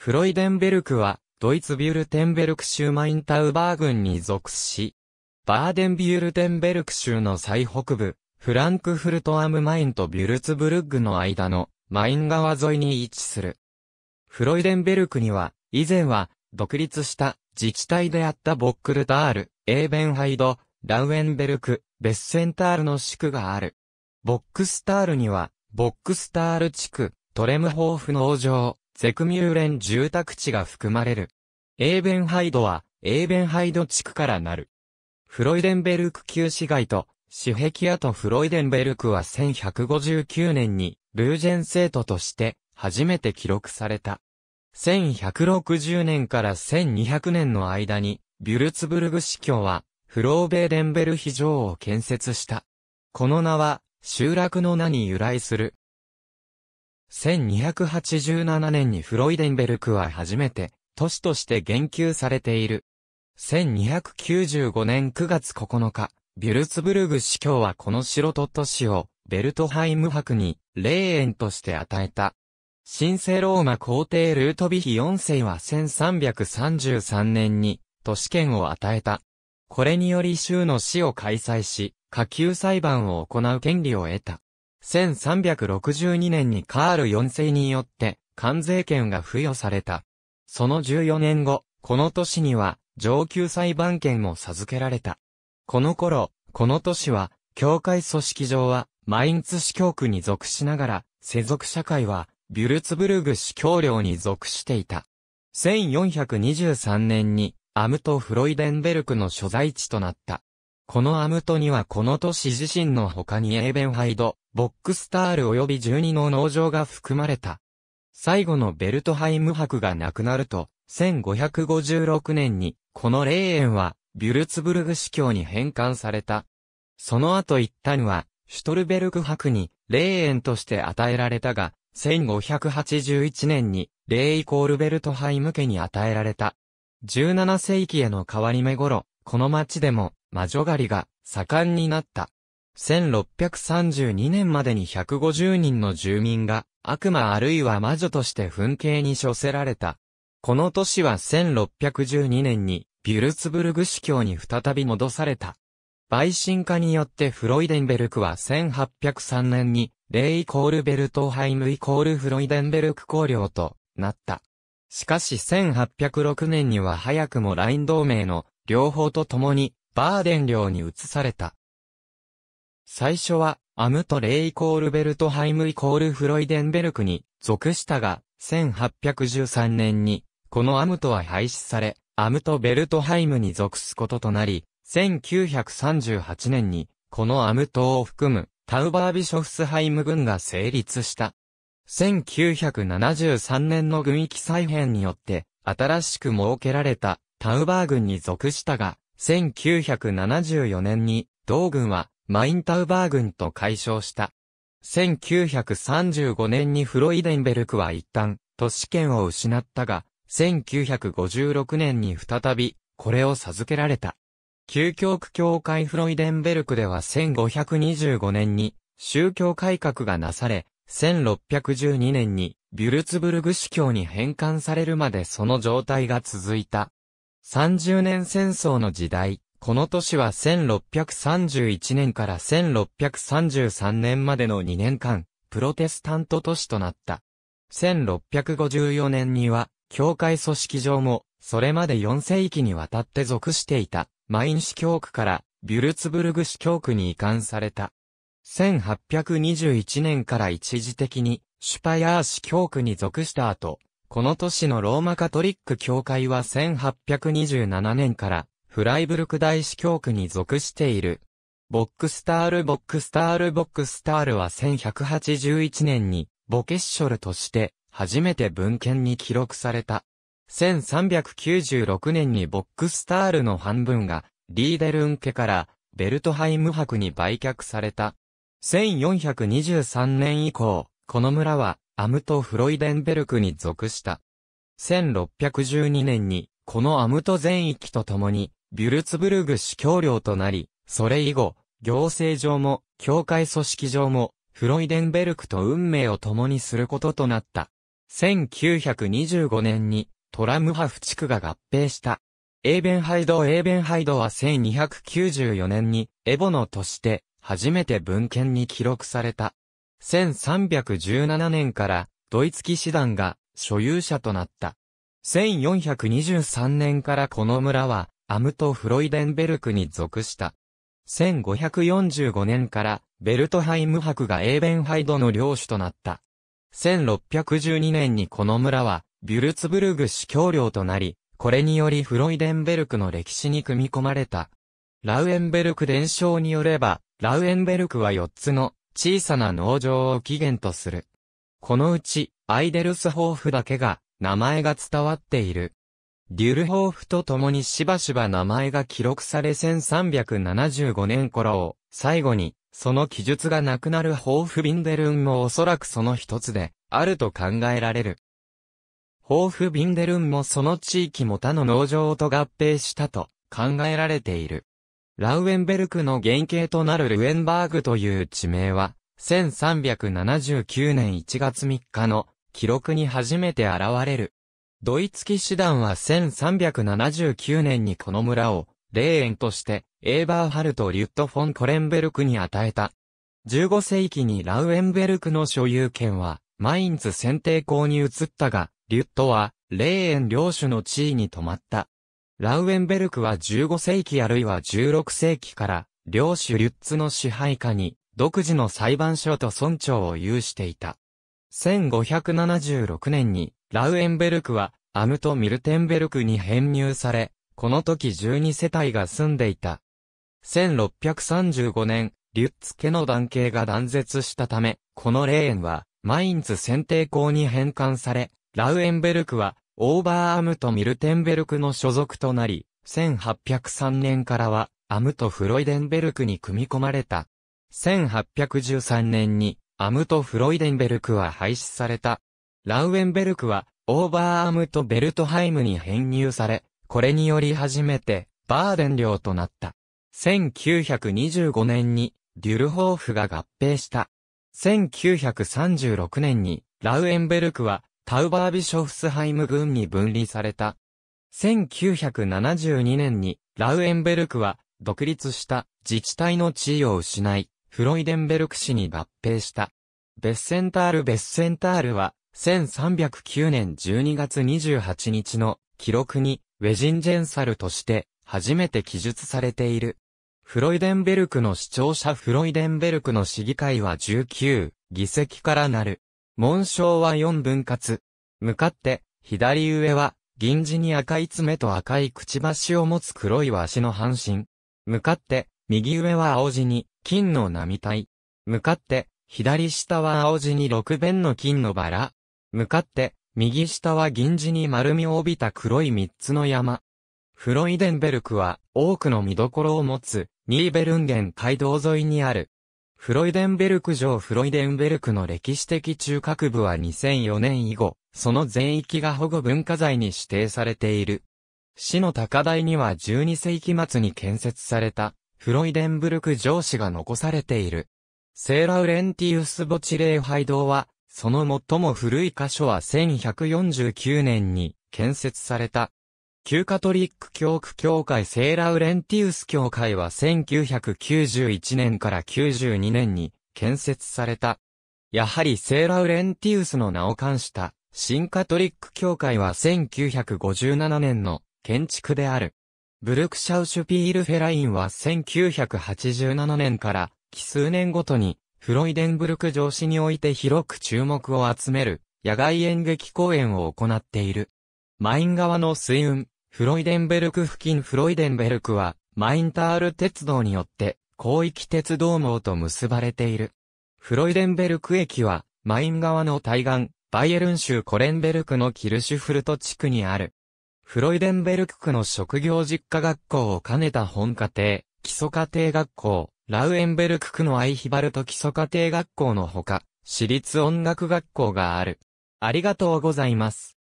フロイデンベルクは、ドイツビュルテンベルク州マインタウバー郡に属し、バーデンビュルテンベルク州の最北部、フランクフルトアムマインとビュルツブルッグの間のマイン川沿いに位置する。フロイデンベルクには、以前は、独立した自治体であったボックルタール、エーベンハイド、ラウエンベルク、ベッセンタールの地区がある。ボックスタールには、ボックスタール地区、トレムホーフ農場、ゼクミューレン住宅地が含まれる。エーベンハイドは、エーベンハイド地区からなる。フロイデンベルク旧市街と、市壁跡フロイデンベルクは1159年に、ルージェン生徒として、初めて記録された。1160年から1200年の間に、ビュルツブルグ市教は、フローベーデンベル非常を建設した。この名は、集落の名に由来する。1287年にフロイデンベルクは初めて、都市として言及されている。1295年9月9日、ビュルツブルグ司教はこの城と都市を、ベルトハイム博に、霊園として与えた。神聖ローマ皇帝ルートビヒ4世は1333年に都市圏を与えた。これにより州の市を開催し、下級裁判を行う権利を得た。1362年にカール4世によって関税権が付与された。その14年後、この年には上級裁判権も授けられた。この頃、この年は、教会組織上は、マインツ司教区に属しながら、世俗社会は、ビュルツブルグ司教領に属していた。1423年に、アムト・フロイデンベルクの所在地となった。このアムトにはこの都市自身の他にエーベンハイド、ボックスタール及び12の農場が含まれた。最後のベルトハイム博がなくなると、1556年に、この霊園は、ビュルツブルグ市教に返還された。その後一旦は、シュトルベルク博に、霊園として与えられたが、1581年に、霊イコールベルトハイム家に与えられた。17世紀への変わり目頃、この町でも、魔女狩りが盛んになった。1632年までに150人の住民が悪魔あるいは魔女として噴景に処せられた。この年は1612年にビュルツブルグ司教に再び戻された。陪審家によってフロイデンベルクは1803年にレイ・コールベルト・ハイム・イコール・フロイデンベルク公領となった。しかし1806年には早くもライン同盟の両方と共にバーデン領に移された。最初は、アムトレイコールベルトハイムイコールフロイデンベルクに属したが、1813年に、このアムトは廃止され、アムトベルトハイムに属すこととなり、1938年に、このアムトを含む、タウバービショフスハイム軍が成立した。1973年の軍域再編によって、新しく設けられたタウバー軍に属したが、1974年に、同軍は、マインタウバー軍と解消した。1935年にフロイデンベルクは一旦、都市圏を失ったが、1956年に再び、これを授けられた。旧教区教会フロイデンベルクでは1525年に、宗教改革がなされ、1612年に、ビュルツブルグ司教に返還されるまでその状態が続いた。30年戦争の時代、この都市は1631年から1633年までの2年間、プロテスタント都市となった。1654年には、教会組織上も、それまで4世紀にわたって属していた、マイン市教区から、ビュルツブルグ市教区に移管された。1821年から一時的に、シュパヤー市教区に属した後、この都市のローマカトリック教会は1827年からフライブルク大司教区に属している。ボックスタールボックスタールボックスタールは1181年にボケッショルとして初めて文献に記録された。1396年にボックスタールの半分がリーデルン家からベルトハイム博に売却された。1423年以降、この村はアムト・フロイデンベルクに属した。1612年に、このアムト全域とともに、ビュルツブルグ市教領となり、それ以後、行政上も、教会組織上も、フロイデンベルクと運命を共にすることとなった。1925年に、トラムハフ地区が合併した。エーベンハイド・エーベンハイドは1294年に、エボノとして、初めて文献に記録された。1317年からドイツ騎士団が所有者となった。1423年からこの村はアムト・フロイデンベルクに属した。1545年からベルトハイム博がエーベンハイドの領主となった。1612年にこの村はビュルツブルグ司教領となり、これによりフロイデンベルクの歴史に組み込まれた。ラウエンベルク伝承によれば、ラウエンベルクは4つの小さな農場を起源とする。このうち、アイデルスホーフだけが、名前が伝わっている。デュルホーフと共にしばしば名前が記録され1375年頃を、最後に、その記述がなくなるホーフビンデルンもおそらくその一つで、あると考えられる。ホーフビンデルンもその地域も他の農場と合併したと考えられている。ラウエンベルクの原型となるルエンバーグという地名は、1379年1月3日の記録に初めて現れる。ドイツ騎士団は1379年にこの村を、霊園として、エーバーハルト・リュット・フォン・コレンベルクに与えた。15世紀にラウエンベルクの所有権は、マインツ選定校に移ったが、リュットは、霊園領主の地位に止まった。ラウエンベルクは15世紀あるいは16世紀から、領主リュッツの支配下に、独自の裁判所と村長を有していた。1576年に、ラウエンベルクは、アムとミルテンベルクに編入され、この時12世帯が住んでいた。1635年、リュッツ家の男系が断絶したため、この霊園は、マインツ選定校に返還され、ラウエンベルクは、オーバーアムとミルテンベルクの所属となり、1803年からは、アムとフロイデンベルクに組み込まれた。1813年に、アムとフロイデンベルクは廃止された。ラウエンベルクは、オーバーアムとベルトハイムに編入され、これにより初めて、バーデン領となった。1925年に、デュルホーフが合併した。1936年に、ラウエンベルクは、タウバービショフスハイム軍に分離された。1972年にラウエンベルクは独立した自治体の地位を失い、フロイデンベルク市に合併した。ベッセンタール・ベッセンタールは1309年12月28日の記録にウェジンジェンサルとして初めて記述されている。フロイデンベルクの市長者フロイデンベルクの市議会は19議席からなる。紋章は4分割。向かって、左上は、銀字に赤い爪と赤いくちばしを持つ黒いしの半身。向かって、右上は青字に、金の並体。向かって、左下は青字に六弁の金のバラ。向かって、右下は銀字に丸みを帯びた黒い三つの山。フロイデンベルクは、多くの見どころを持つ、ニーベルンゲン街道沿いにある、フロイデンベルク城フロイデンベルクの歴史的中核部は2004年以後、その全域が保護文化財に指定されている。市の高台には12世紀末に建設された、フロイデンブルク城址が残されている。セーラウレンティウス墓地礼拝堂は、その最も古い箇所は1149年に建設された旧カトリック教区教会セーラウレンティウス教会は1991年から92年に建設された。やはりセーラウレンティウスの名を冠した新カトリック教会は1957年の建築である。ブルクシャウシュピールフェラインは1987年から奇数年ごとにフロイデンブルク城市において広く注目を集める野外演劇公演を行っている。マイン川の水運、フロイデンベルク付近フロイデンベルクは、マインタール鉄道によって、広域鉄道網と結ばれている。フロイデンベルク駅は、マイン川の対岸、バイエルン州コレンベルクのキルシュフルト地区にある。フロイデンベルク区の職業実家学校を兼ねた本家庭、基礎家庭学校、ラウエンベルク区のアイヒバルト基礎家庭学校のほか、私立音楽学校がある。ありがとうございます。